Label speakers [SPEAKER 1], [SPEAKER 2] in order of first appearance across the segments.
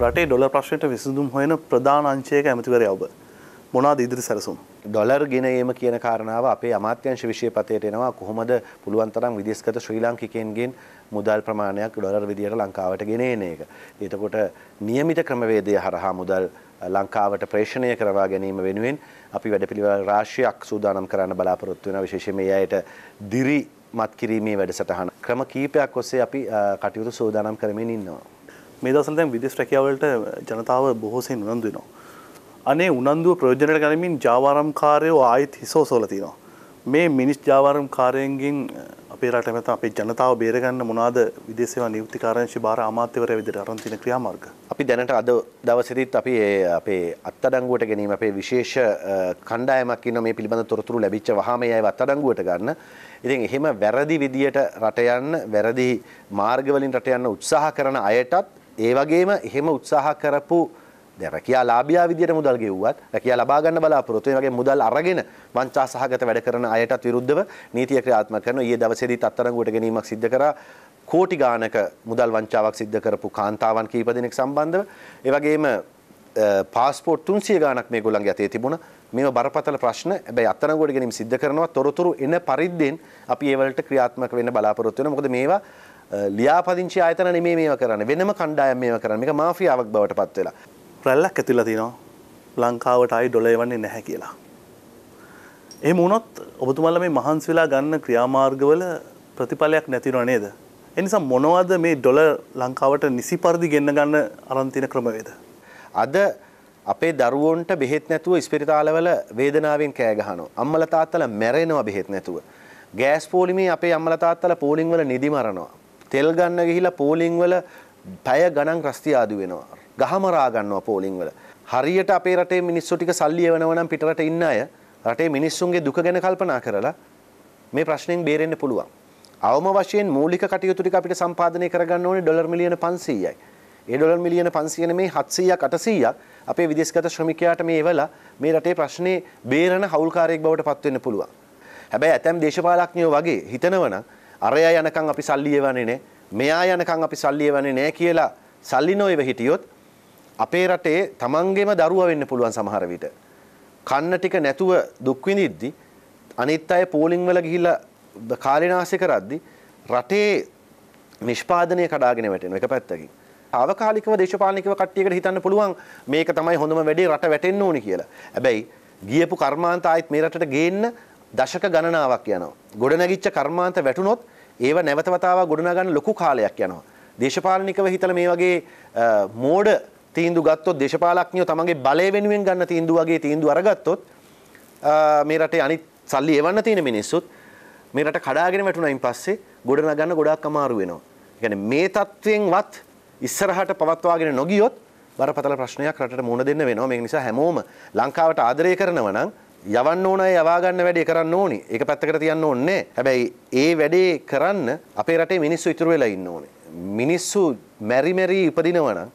[SPEAKER 1] රටේ ඩොල ප්‍රශ්නයට විසඳුම් හොයන ප්‍රධාන අංශයක ඇමතිවරය ඔබ මොනාද ඉදිරි සැරසුම්. ඩොලර් ගෙන ඒම කියන කාරණාව අපේ අමාත්‍යංශ විශෂයපතයට එනවා කොහොමද පුළුවන්තරම්
[SPEAKER 2] විදිස්කත ශ්‍රී ලාංකිකයන්ගෙන් මුදල් ප්‍රමාණයක් ඩොලර් විදියට ලංකාවට ගෙනන එක. එතකොට නියමිත ක්‍රමවේදය හරහා මුදල් ලංකාවට ප්‍රේෂණය කරවා ගැනීම වෙනුවෙන් අපි වැඩපිළිවල් රාශියක් සූදානම් කරන්න බලාපොරොත්තු වෙන විශේෂම එයට දිරි මත් කිරීමේ
[SPEAKER 1] වැඩසටහන ක්‍රම කීපයක් ඔස්සේ අපි කටයුතු සෝදානම් කරමින් ඉන්නවා. මේ දවසන දැන් විදෙස් රැකියාවලට ජනතාව බොහෝසෙන් උනන්දු වෙනවා. අනේ උනන්දුව ප්‍රයෝජනයට ගනිමින් ජාවාරම් කාරයෝ ආයෙත් හිසෝසෝල තියෙනවා. මේ මිනිස් ජාවාරම් කාරයෙන්ගෙන් අපේ රට මෙතන අපේ ජනතාව බේරගන්න මොනවාද විදේශ සේවා නියුක්ති කාර්යංශي භාර අමාත්‍යවරය විදිහට අරන් තියෙන ක්‍රියාමාර්ග. අපි දැනට අද දවසේදීත් අපි අපේ අත්අඩංගුවට ගැනීම අපේ විශේෂ
[SPEAKER 2] කණ්ඩායමක් ඉන්නවා මේ පිළිබඳ තොරතුරු ලැබිච්ච වහාම ඒ අයව අත්අඩංගුවට ගන්න. ඉතින් එහෙම වැරදි විදියට රට යන්න, වැරදි මාර්ගවලින් රට යන්න උත්සාහ කරන අයටත් ඒ වගේම එහෙම උත්සාහ කරපු රැකයා ලාබියා විදියට මුදල් ගෙව්වත් රැකයා ලබා ගන්න බලාපොරොත්තු වගේ මුදල් අරගෙන වංචා සහගත වැඩ කරන අයටත් විරුද්ධව නීතිය ක්‍රියාත්මක කරන ඊයේ දවසේදීත් අත්අඩංගුවට ගැනීමක් සිද්ධ කරා කෝටි ගාණක මුදල් වංචාවක් සිද්ධ කරපු කාන්තාවන් කීප දෙනෙක් සම්බන්ධව ඒ වගේම පාස්පෝට් 300 ගාණක් මේගොල්ලන්ගේ අතේ තිබුණා මේව බරපතල ප්‍රශ්න හැබැයි අත්අඩංගුවට ගැනීම සිද්ධ කරනවා තොරතුරු එන පරිද්දෙන් අපි ඒවලට ක්‍රියාත්මක වෙන්න බලාපොරොත්තු වෙනවා මොකද මේවා ලියාපදිංචි ආයතන නෙමේ මේවා කරන්නේ වෙනම කණ්ඩායම් මේවා කරන්නේ මේක
[SPEAKER 1] මාෆියාවක් බවට පත් වෙලා රැල්ලක් ඇතිලා තියෙනවා ලංකාවට ආයි ඩොලර් එවන්නේ නැහැ කියලා එහෙම වුණොත් ඔබතුමාලා මේ මහන්සි වෙලා ගන්න ක්‍රියාමාර්ගවල ප්‍රතිඵලයක් නැතිනව නේද එනිසා මොනවද මේ ඩොලර් ලංකාවට නිසි පරිදි ගෙන්න ගන්න අරන් තියෙන ක්‍රමවේද අද අපේ දරුවන්ට බෙහෙත් නැතුව ස්පිරිතාලවල
[SPEAKER 2] වේදනාවෙන් කෑ ගහනවා. අම්මලා තාත්තලා මැරෙනවා බෙහෙත් නැතුව. ගෑස් පෝලිමේ අපේ අම්මලා තාත්තලා පෝලිං වල නිදි මරනවා. තෙල් ගන්න ගිහිලා පෝලිං වල පැය ගණන් රස්තියාදු වෙනවා. ගහමරා ගන්නවා පෝලිං වල. හරියට අපේ රටේ මිනිස්සු ටික සල්ලි එවනවා නම් පිටරට ඉන්න අය රටේ මිනිස්සුන්ගේ දුක ගැන කල්පනා කරලා මේ ප්‍රශ්නෙන් බේරෙන්න පුළුවන්. අවම වශයෙන් මූලික කටයුතු ටික අපිට සම්පාදනය කරගන්න ඕනේ ඩොලර් මිලියන 500යි. ඒ ඩොලර් මිලියන 500 නෙමේ 700ක් 800ක් අපේ විදේශගත ශ්‍රමිකයාට මේ එවලා මේ රටේ ප්‍රශ්නේ බේරන හවුල්කාරයෙක් බවට පත් වෙන්න පුළුවන්. හැබැයි ඇතැම් දේශපාලඥයෝ වගේ හිතනවනම් අරයා යනකම් අපි සල්ලි එවන්නේ නැහැ. මෙයා යනකම් අපි සල්ලි එවන්නේ නැහැ කියලා සල්ලි නොයව හිටියොත් අපේ රටේ තමන්ගේම දරුවා වෙන්න පුළුවන් සමහර විට. කන්න ටික නැතුව දුක් විඳිද්දි අනිත් අය පෝලිං වල ගිහිල්ලා කාලේනාශය කරද්දි රටේ නිෂ්පාදනය කඩාගෙන වැටෙනවා එක පැත්තකින්. අවකාලිකව දේශපාලනිකව කට්ටියකට හිතන්න පුළුවන් මේක තමයි හොඳම වැඩේ රට වැටෙන්න ඕනි කියලා. හැබැයි ගියපු කර්මාන්ත ආයෙත් මේ රටට ගේන්න දශක ගණනාවක් යනවා. ගොඩනැගිච්ච කර්මාන්ත වැටුනොත් ඒව නැවත වතාවක් ගොඩනගන්න ලොකු කාලයක් යනවා. දේශපාලනිකව හිතලා මේ වගේ මෝඩ තීන්දුව ගත්තොත් දේශපාලඥයෝ තමන්ගේ බලය වෙනුවෙන් ගන්න තීන්දුව වගේ තීන්දුව අරගත්තොත් මේ රටේ අනිත් සල්ලි එවන්න තියෙන මිනිස්සුත් මේ රට කඩාගෙන වැටුණයින් පස්සේ ගොඩනගන්න ගොඩාක් අමාරු වෙනවා. يعني මේ தත්වෙන්වත් ඉස්සරහට පවත්වාගෙන නොගියොත් බරපතල ප්‍රශ්නයක් රටට මුහුණ දෙන්න වෙනවා. මේ නිසා හැමෝම ලංකාවට ආදරය කරනවා නම් යවන්න ඕනයි යවා ගන්න වැඩේ කරන්න ඕනි. ඒක පැත්තකට තියන්න ඕනේ. හැබැයි ඒ වැඩේ කරන්න අපේ රටේ මිනිස්සු ඉතුරු වෙලා ඉන්න ඕනේ. මිනිස්සු මෙරි මෙරි ඉපදිනවනම්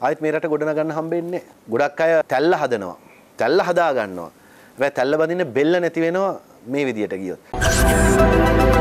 [SPEAKER 2] ආයෙත් මේ රට ගොඩනගන්න හම්බෙන්නේ ගොඩක් අය තැල්ල හදනවා. තැල්ල හදා ගන්නවා. හැබැයි තැල්ල බඳින්න බෙල්ල නැති වෙනවා මේ විදියට ගියොත්.